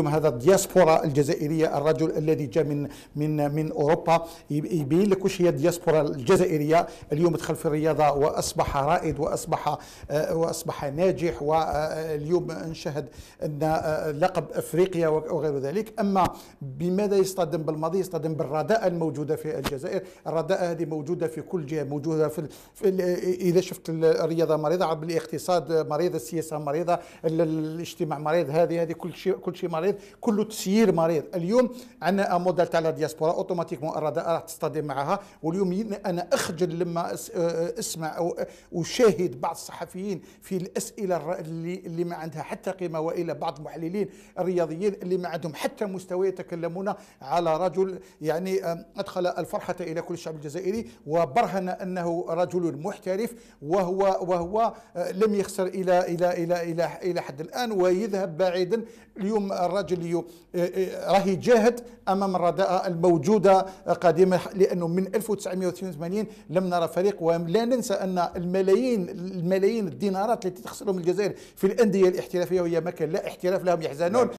اليوم هذا الدياسبورا الجزائريه الرجل الذي جاء من من من اوروبا يبين لك وش هي الدياسبورا الجزائريه اليوم دخل في الرياضه واصبح رائد واصبح آه، واصبح ناجح واليوم آه، نشهد ان آه، لقب افريقيا وغير ذلك اما بماذا يصطدم بالماضي يصطدم بالرداءه الموجوده في الجزائر الرداءه هذه موجوده في كل جهه موجوده في, في اذا شفت الرياضه مريضه الاقتصاد مريض السياسه مريضه الاجتماع مريض هذه هذه كل شيء كل شيء مريض مريض كله تسيير مريض اليوم عندنا موديل تاع لا دياسبورا اوتوماتيكمون الرداء راح تصطدم معها واليوم انا اخجل لما أه، اسمع او اشاهد بعض الصحفيين في الاسئله اللي, اللي ما عندها حتى قيمه والى بعض المحللين الرياضيين اللي ما عندهم حتى مستوى يتكلمون على رجل يعني ادخل الفرحه الى كل الشعب الجزائري وبرهن انه رجل محترف وهو وهو أه، لم يخسر الى الى الى الى, إلى حد الان ويذهب بعيدا اليوم الرجل إيه، إيه، راهي جاهد امام الرداء الموجوده قديما لانه من 1982 لم نرى فريق ولا ننسى ان الملايين الملايين الدينارات التي تخسرهم الجزائر في الانديه الاحترافيه وهي مكان لا احتراف لهم يحزنون